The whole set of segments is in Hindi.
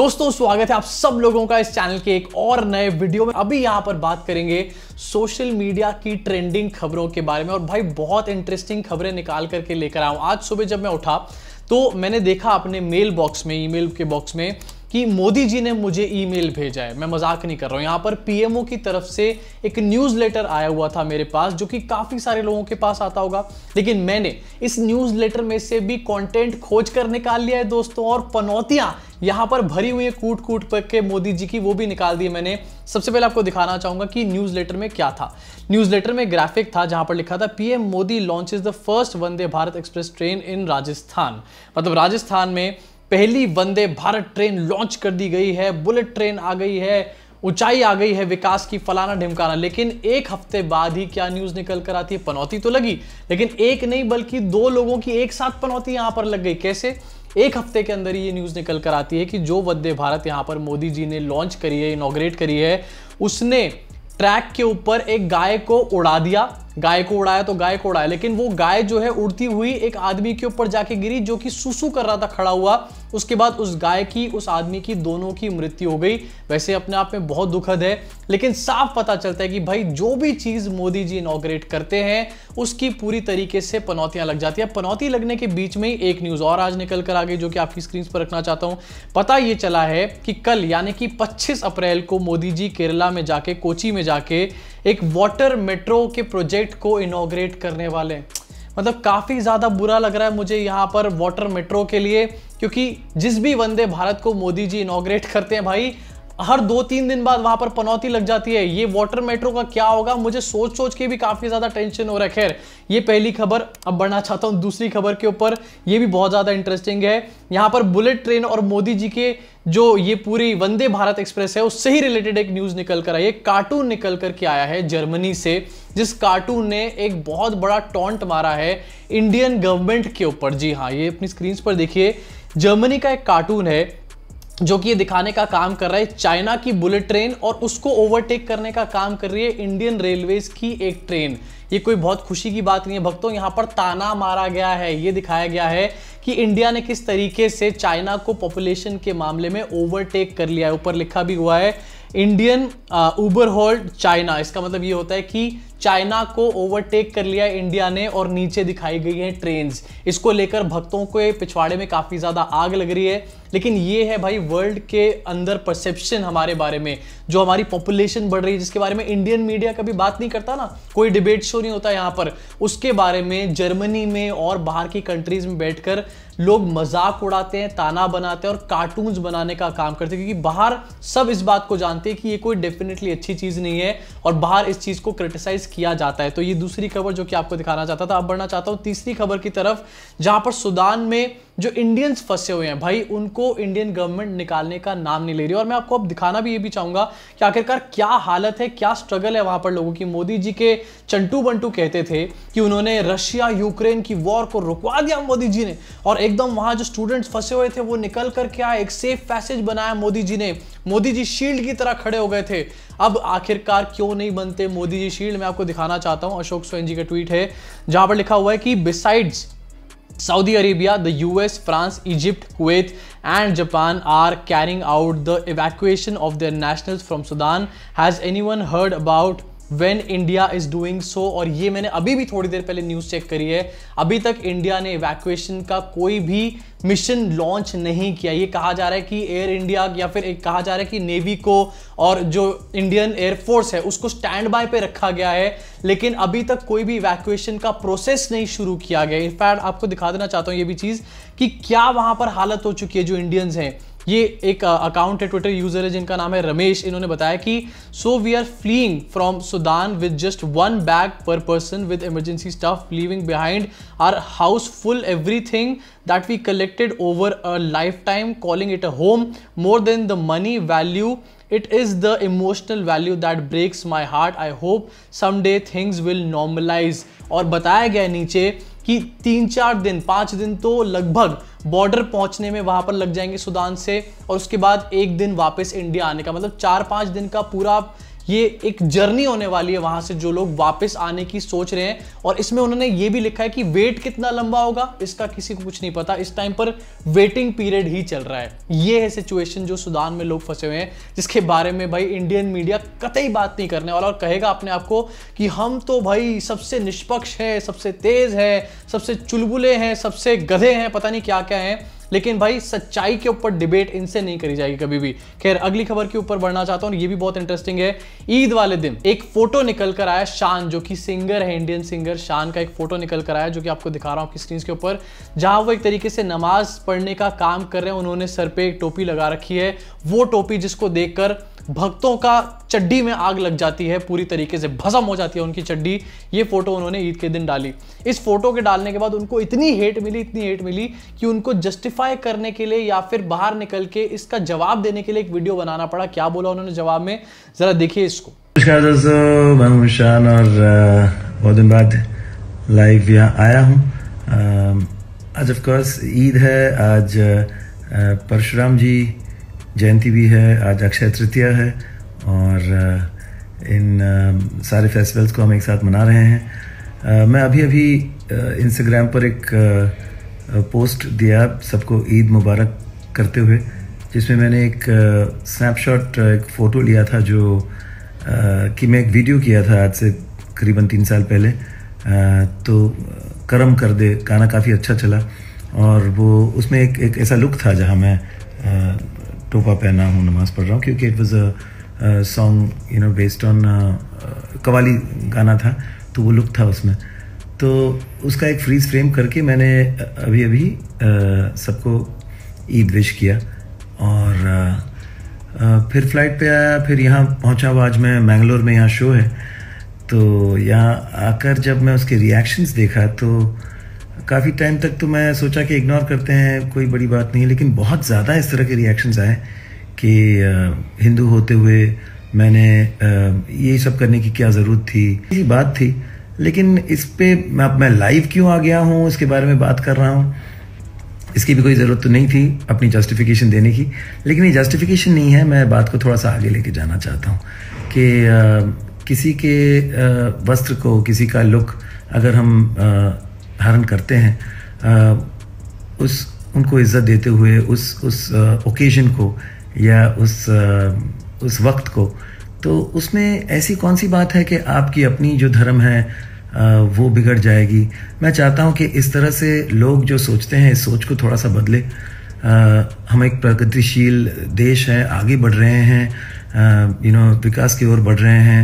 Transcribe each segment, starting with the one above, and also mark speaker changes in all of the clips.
Speaker 1: दोस्तों स्वागत है आप सब लोगों का इस चैनल के एक और नए वीडियो में अभी यहां पर बात करेंगे सोशल मीडिया की ट्रेंडिंग खबरों के बारे में और भाई बहुत इंटरेस्टिंग खबरें निकाल करके लेकर आऊं आज सुबह जब मैं उठा तो मैंने देखा अपने मेल बॉक्स में ईमेल के बॉक्स में कि मोदी जी ने मुझे ईमेल भेजा है मैं मजाक नहीं कर रहा हूँ यहाँ पर पीएमओ की तरफ से एक न्यूज़ लेटर आया हुआ था मेरे पास जो कि काफ़ी सारे लोगों के पास आता होगा लेकिन मैंने इस न्यूज़ लेटर में से भी कंटेंट खोज कर निकाल लिया है दोस्तों और पनौतियाँ यहाँ पर भरी हुई है कूट कूट पर के मोदी जी की वो भी निकाल दी मैंने सबसे पहले आपको दिखाना चाहूँगा कि न्यूज़ लेटर में क्या था न्यूज़ लेटर में ग्राफिक था जहाँ पर लिखा था PM Modi launch is the first Vande Bharat express train in Rajasthan मतलब राजस्थान में पहली वंदे भारत ट्रेन लॉन्च कर दी गई है बुलेट ट्रेन आ गई है ऊंचाई आ गई है विकास की फलाना ढिमकाना लेकिन एक हफ्ते बाद ही क्या न्यूज निकल कर आती है पनौती तो लगी लेकिन एक नहीं बल्कि दो लोगों की एक साथ पनौती यहां पर लग गई कैसे एक हफ्ते के अंदर ही ये न्यूज़ निकल कर आती है कि जो वंदे भारत यहाँ पर मोदी जी ने लॉन्च करी है इनोग्रेट करी है उसने ट्रैक के ऊपर एक गाय को उड़ा दिया गाय को उड़ाया तो गाय को उड़ाया लेकिन वो गाय जो है उड़ती हुई एक आदमी के ऊपर जाके गिरी जो कि सुसु कर रहा था खड़ा हुआ उसके बाद उस गाय की उस आदमी की दोनों की मृत्यु हो गई वैसे अपने आप में बहुत दुखद है लेकिन साफ पता चलता है कि भाई जो भी चीज़ मोदी जी इनाग्रेट करते हैं उसकी पूरी तरीके से पनौतियाँ लग जाती है पनौती लगने के बीच में ही एक न्यूज़ और आज निकल कर आ गई जो कि आपकी स्क्रीन पर रखना चाहता हूँ पता ये चला है कि कल यानी कि पच्चीस अप्रैल को मोदी जी केरला में जाके कोची में जाके एक वाटर मेट्रो के प्रोजेक्ट को इनाग्रेट करने वाले हैं मतलब काफ़ी ज़्यादा बुरा लग रहा है मुझे यहाँ पर वाटर मेट्रो के लिए क्योंकि जिस भी वंदे भारत को मोदी जी इनोग्रेट करते हैं भाई हर दो तीन दिन बाद वहां पर पनौती लग जाती है ये वाटर मेट्रो का क्या होगा मुझे सोच सोच के भी काफी ज्यादा टेंशन हो रहा है खैर ये पहली खबर अब बढ़ना चाहता हूँ दूसरी खबर के ऊपर ये भी बहुत ज्यादा इंटरेस्टिंग है यहां पर बुलेट ट्रेन और मोदी जी के जो ये पूरी वंदे भारत एक्सप्रेस है उससे ही रिलेटेड एक न्यूज निकल कर आई एक कार्टून निकल कर के आया है जर्मनी से जिस कार्टून ने एक बहुत बड़ा टॉन्ट मारा है इंडियन गवर्नमेंट के ऊपर जी हाँ ये अपनी स्क्रीन पर देखिए जर्मनी का एक कार्टून है जो कि ये दिखाने का काम कर रहा है चाइना की बुलेट ट्रेन और उसको ओवरटेक करने का काम कर रही है इंडियन रेलवेज की एक ट्रेन ये कोई बहुत खुशी की बात नहीं है भक्तों यहाँ पर ताना मारा गया है ये दिखाया गया है कि इंडिया ने किस तरीके से चाइना को पॉपुलेशन के मामले में ओवरटेक कर लिया है ऊपर लिखा भी हुआ है इंडियन उबर हॉल्ड चाइना इसका मतलब ये होता है कि चाइना को ओवरटेक कर लिया इंडिया ने और नीचे दिखाई गई है ट्रेन इसको लेकर भक्तों के पिछवाड़े में काफ़ी ज़्यादा आग लग रही है लेकिन ये है भाई वर्ल्ड के अंदर परसेप्शन हमारे बारे में जो हमारी पॉपुलेशन बढ़ रही है जिसके बारे में इंडियन मीडिया कभी बात नहीं करता ना कोई डिबेट शो नहीं होता यहाँ पर उसके बारे में जर्मनी में और बाहर की कंट्रीज में बैठकर लोग मजाक उड़ाते हैं ताना बनाते हैं और कार्टून्स बनाने का काम करते हैं क्योंकि बाहर सब इस बात को जानते हैं कि ये कोई डेफिनेटली अच्छी चीज़ नहीं है और बाहर इस चीज़ को क्रिटिसाइज किया जाता है तो ये दूसरी खबर जो कि आपको दिखाना चाहता था अब बढ़ना चाहता हूँ तीसरी खबर की तरफ जहाँ पर सुदान में जो इंडियंस फंसे हुए हैं भाई उनको इंडियन गवर्नमेंट निकालने का नाम नहीं ले रही और मैं आपको अब दिखाना भी ये भी चाहूंगा कि आखिरकार क्या हालत है क्या स्ट्रगल है वहां पर लोगों की मोदी जी के चंटू बंटू कहते थे कि उन्होंने रशिया यूक्रेन की वॉर को रुकवा दिया मोदी जी ने और एकदम वहां जो स्टूडेंट्स फंसे हुए थे वो निकल कर क्या एक सेफ पैसेज बनाया मोदी जी ने मोदी जी शील्ड की तरह खड़े हो गए थे अब आखिरकार क्यों नहीं बनते मोदी जी शील्ड मैं आपको दिखाना चाहता हूं अशोक स्वयं जी का ट्वीट है जहां पर लिखा हुआ है कि besides Saudi Arabia, the US, France, Egypt, Kuwait and Japan are carrying out the evacuation of their nationals from Sudan. Has anyone heard about when India is doing so और ये मैंने अभी भी थोड़ी देर पहले न्यूज चेक करी है अभी तक इंडिया ने इवैक्यूएशन का कोई भी मिशन लॉन्च नहीं किया ये कहा जा रहा है कि एयर इंडिया या फिर एक कहा जा रहा है कि नेवी को और जो इंडियन एयरफोर्स है उसको स्टैंड बाय पे रखा गया है लेकिन अभी तक कोई भी इवैक्यूएशन का प्रोसेस नहीं शुरू किया गया इनफैक्ट आपको दिखा देना चाहता हूँ ये भी चीज़ कि क्या वहाँ पर हालत हो चुकी है जो इंडियंस हैं ये एक अकाउंट है ट्विटर यूजर है जिनका नाम है रमेश इन्होंने बताया कि so we are fleeing from Sudan with just one bag per person with emergency stuff leaving behind our house full everything that we collected over a lifetime calling it a home more than the money value is the emotional value that breaks my heart I hope someday things will normalise और बताया गया नीचे कि तीन चार दिन पाँच दिन तो लगभग बॉर्डर पहुंचने में वहां पर लग जाएंगे सुदान से और उसके बाद एक दिन वापस इंडिया आने का मतलब चार पांच दिन का पूरा ये एक जर्नी होने वाली है वहां से जो लोग वापस आने की सोच रहे हैं और इसमें उन्होंने ये भी लिखा है कि वेट कितना लंबा होगा इसका किसी को कुछ नहीं पता इस टाइम पर वेटिंग पीरियड ही चल रहा है ये है सिचुएशन जो सुदान में लोग फंसे हुए हैं जिसके बारे में भाई इंडियन मीडिया कतई बात नहीं करने वाला और कहेगा अपने आप को कि हम तो भाई सबसे निष्पक्ष है सबसे तेज है सबसे चुलबुले हैं सबसे गधे हैं पता नहीं क्या क्या है लेकिन भाई सच्चाई के ऊपर डिबेट इनसे नहीं करी जाएगी कभी भी खैर अगली खबर के ऊपर बढ़ना चाहता हूँ ये भी बहुत इंटरेस्टिंग है ईद वाले दिन एक फोटो निकल कर आया शान जो कि सिंगर है इंडियन सिंगर शान का एक फोटो निकल कर आया जो कि आपको दिखा रहा हूँ आपकी स्क्रीन के ऊपर जहां वो एक तरीके से नमाज पढ़ने का काम कर रहे हैं उन्होंने सर पर एक टोपी लगा रखी है वो टोपी जिसको देखकर भक्तों का चड्डी में आग लग जाती है पूरी तरीके से भसम हो जाती है उनकी चड्डी ये फोटो उन्होंने ईद के दिन डाली इस फोटो के डालने के बाद उनको इतनी हेट मिली इतनी हेट मिली कि उनको जस्टिफाई करने के लिए या फिर बाहर निकल के इसका जवाब देने के लिए एक वीडियो बनाना पड़ा क्या बोला उन्होंने जवाब में जरा देखिए इसको
Speaker 2: नमस्कार दोस्तों मैं और बहुत दिन बाद लाइव यहाँ आया हूँ आज ऑफकोर्स ईद है आज परशुराम जी जयंती भी है आज अक्षय तृतीया है और इन सारे फेस्टिवल्स को हम एक साथ मना रहे हैं मैं अभी अभी इंस्टाग्राम पर एक पोस्ट दिया सबको ईद मुबारक करते हुए जिसमें मैंने एक स्नैपशॉट एक फ़ोटो लिया था जो कि मैं एक वीडियो किया था आज से करीबन तीन साल पहले तो करम कर दे गाना काफ़ी अच्छा चला और वो उसमें एक एक ऐसा लुक था जहाँ मैं टोपा पहना हूँ नमाज़ पढ़ रहा हूँ क्योंकि it was a song you know based on qawwali गाना था तो वो लुक था उसमें तो उसका एक फ्रीज फ्रेम करके मैंने अभी अभी uh, सबको ईद विश किया और आ, uh, uh, फिर फ्लाइट पे आया फिर यहाँ पहुँचा हुआ आज मैं मैंगलोर में यहाँ शो है तो यहाँ आकर जब मैं उसके रिएक्शंस देखा तो काफ़ी टाइम तक तो मैं सोचा कि इग्नोर करते हैं कोई बड़ी बात नहीं है लेकिन बहुत ज़्यादा इस तरह के रिएक्शंस आए कि हिंदू होते हुए मैंने ये सब करने की क्या ज़रूरत थी ये बात थी लेकिन इस पर मैं मैं लाइव क्यों आ गया हूँ इसके बारे में बात कर रहा हूँ इसकी भी कोई ज़रूरत तो नहीं थी अपनी जस्टिफिकेशन देने की लेकिन ये जस्टिफिकेशन नहीं है मैं बात को थोड़ा सा आगे लेके जाना चाहता हूँ कि किसी के वस्त्र को किसी का लुक अगर हम आ, धारण करते हैं उस उनको इज़्ज़त देते हुए उस उस ओकेजन को या उस उस वक्त को तो उसमें ऐसी कौन सी बात है कि आपकी अपनी जो धर्म है वो बिगड़ जाएगी मैं चाहता हूँ कि इस तरह से लोग जो सोचते हैं इस सोच को थोड़ा सा बदले हम एक प्रगतिशील देश है आगे बढ़ रहे हैं यू नो विकास की ओर बढ़ रहे हैं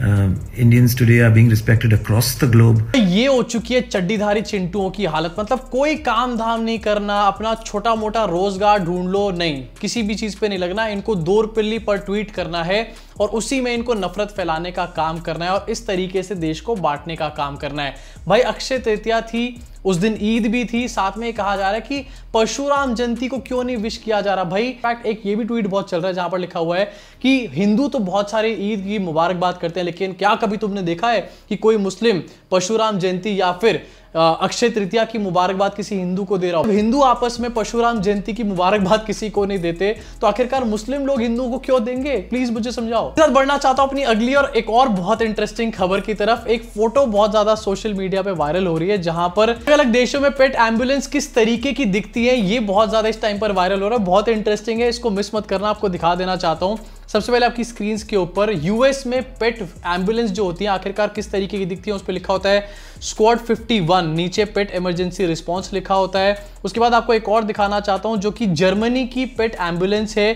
Speaker 2: Indians today are being respected across the globe
Speaker 1: ये हो चुकी है चड्डीधारी चिंटुओं की हालत मतलब कोई काम धाम नहीं करना अपना छोटा मोटा रोजगार ढूंढ लो नहीं किसी भी चीज पे नहीं लगना इनको दो रुपिल्ली पर ट्वीट करना है और उसी में इनको नफरत फैलाने का काम करना है और इस तरीके से देश को बांटने का काम करना है भाई अक्षय तृतीया थी उस दिन ईद भी थी साथ में कहा जा रहा है कि परशुराम जयंती को क्यों नहीं विश किया जा रहा भाई फैक्ट एक ये भी ट्वीट बहुत चल रहा है जहां पर लिखा हुआ है कि हिंदू तो बहुत सारे ईद की मुबारकबाद करते हैं लेकिन क्या कभी तुमने देखा है कि कोई मुस्लिम परशुराम जयंती या फिर अक्षय तृतीया की मुबारकबाद किसी हिंदू को दे रहा हो हिंदू आपस में परशुराम जयंती की मुबारकबाद किसी को नहीं देते तो आखिरकार मुस्लिम लोग हिंदुओं को क्यों देंगे प्लीज मुझे समझाओ साथ बढ़ना चाहता हूँ अपनी अगली और एक और बहुत इंटरेस्टिंग खबर की तरफ एक फोटो बहुत ज्यादा सोशल मीडिया पे वायरल हो रही है जहां पर अलग अलग देशों में पेट एम्बुलेंस किस तरीके की दिखती है ये बहुत ज्यादा इस टाइम पर वायरल हो रहा है बहुत इंटरेस्टिंग है इसको मिस मत करना आपको दिखा देना चाहता हूँ सबसे पहले आपकी स्क्रीन के ऊपर यूएस में पेट एम्बुलेंस जो होती है आखिरकार किस तरीके की दिखती है उस पर लिखा होता है स्क्वाड 51 नीचे पेट इमरजेंसी रिस्पॉन्स लिखा होता है उसके बाद आपको एक और दिखाना चाहता हूं जो कि जर्मनी की पेट एम्बुलेंस है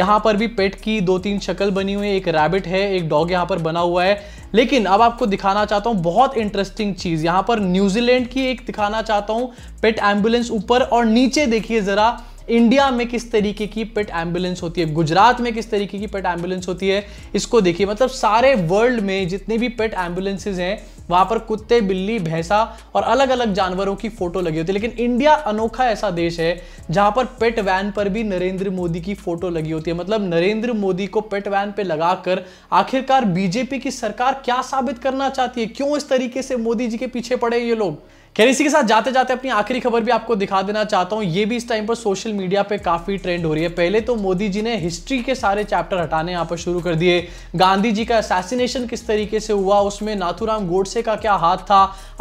Speaker 1: यहां पर भी पेट की दो तीन शक्ल बनी हुई है एक रैबिट है एक डॉग यहां पर बना हुआ है लेकिन अब आपको दिखाना चाहता हूं बहुत इंटरेस्टिंग चीज यहां पर न्यूजीलैंड की एक दिखाना चाहता हूं पेट एम्बुलेंस ऊपर और नीचे देखिए जरा इंडिया में किस तरीके की पेट एम्बुलेंस होती है गुजरात में किस तरीके की पेट एम्बुलेंस होती है इसको देखिए मतलब सारे वर्ल्ड में जितने भी पेट एम्बुलेंसेज हैं वहां पर कुत्ते बिल्ली भैंसा और अलग अलग जानवरों की फोटो लगी होती है लेकिन इंडिया अनोखा ऐसा देश है जहां पर पेट वैन पर भी नरेंद्र मोदी की फोटो लगी होती है मतलब नरेंद्र मोदी को पेट वैन पे लगाकर आखिरकार बीजेपी की सरकार क्या साबित करना चाहती है क्यों इस तरीके से मोदी जी के पीछे पड़े ये लोग खैर इसी के साथ जाते जाते अपनी आखिरी खबर भी आपको दिखा देना चाहता हूँ ये भी इस टाइम पर सोशल मीडिया पे काफ़ी ट्रेंड हो रही है पहले तो मोदी जी ने हिस्ट्री के सारे चैप्टर हटाने यहाँ पर शुरू कर दिए गांधी जी का असैसिनेशन किस तरीके से हुआ उसमें नाथुराम गोडसे का क्या हाथ था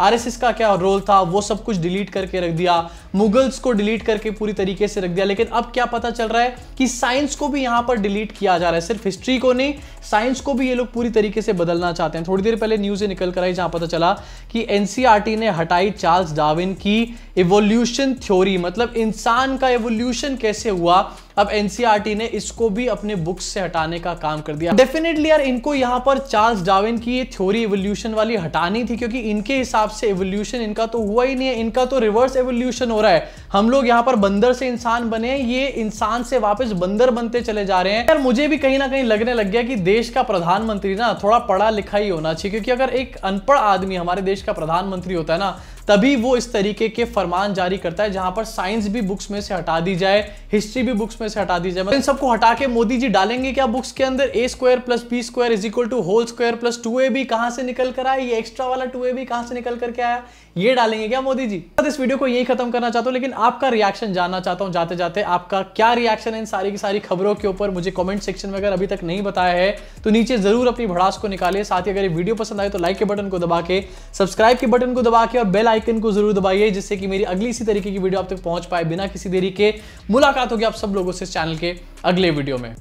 Speaker 1: आर का क्या रोल था वो सब कुछ डिलीट करके रख दिया मुगल्स को डिलीट करके पूरी तरीके से रख दिया लेकिन अब क्या पता चल रहा है कि साइंस को भी यहाँ पर डिलीट किया जा रहा है सिर्फ हिस्ट्री को नहीं साइंस को भी ये लोग पूरी तरीके से बदलना चाहते हैं थोड़ी देर पहले न्यूज़ निकल कर आई जहाँ पता चला कि एनसीआरटी e ने हटाई चार्ल्स डार्विन की इवोल्यूशन थ्योरी मतलब इंसान का एवोल्यूशन कैसे हुआ अब एनसीआरटी e ने इसको भी अपने बुक्स से हटाने का काम कर दिया डेफिनेटली यार इनको यहाँ पर चार्ल्स डाविन की ये थ्योरी एवोल्यूशन वाली हटानी थी क्योंकि इनके हिसाब से एवोल्यूशन इनका तो हुआ ही नहीं है इनका तो रिवर्स एवोल्यूशन हो रहा है हम लोग यहाँ पर बंदर से इंसान बने ये इंसान से वापस बंदर बनते चले जा रहे हैं यार मुझे भी कहीं ना कहीं लगने लग गया कि देश का प्रधानमंत्री ना थोड़ा पढ़ा लिखा ही होना चाहिए क्योंकि अगर एक अनपढ़ आदमी हमारे देश का प्रधानमंत्री होता है ना तभी वो इस तरीके के फरमान जारी करता है जहां पर साइंस भी बुक्स में से हटा दी जाए हिस्ट्री भी बुक्स में में से हटा दीजिए मतलब इन सबको हटा के मोदी जी डालेंगे क्या बुक्स के अंदर A square plus B square is equal to whole square plus two A B कहां से निकल कर आया ये एक्स्ट्रा वाला टू ए बी कहां से निकल करके आया ये डालेंगे क्या मोदी जी इस वीडियो को यही खत्म करना चाहता हूँ लेकिन आपका रिएक्शन जानना चाहता हूँ जाते जाते आपका क्या रिएक्शन है इन सारी की सारी खबरों के ऊपर मुझे कमेंट सेक्शन में अगर अभी तक नहीं बताया है तो नीचे जरूर अपनी भड़ास को निकालिए साथ ही अगर ये वीडियो पसंद आए तो लाइक के बटन को दबा के सब्सक्राइब के बटन को दबा के और बेल आइकन को जरूर दबाइए जिससे कि मेरी अगली इसी तरीके की वीडियो आप तक पहुंच पाए बिना किसी देरी के मुलाकात होगी आप सब लोगों इस चैनल के अगले वीडियो में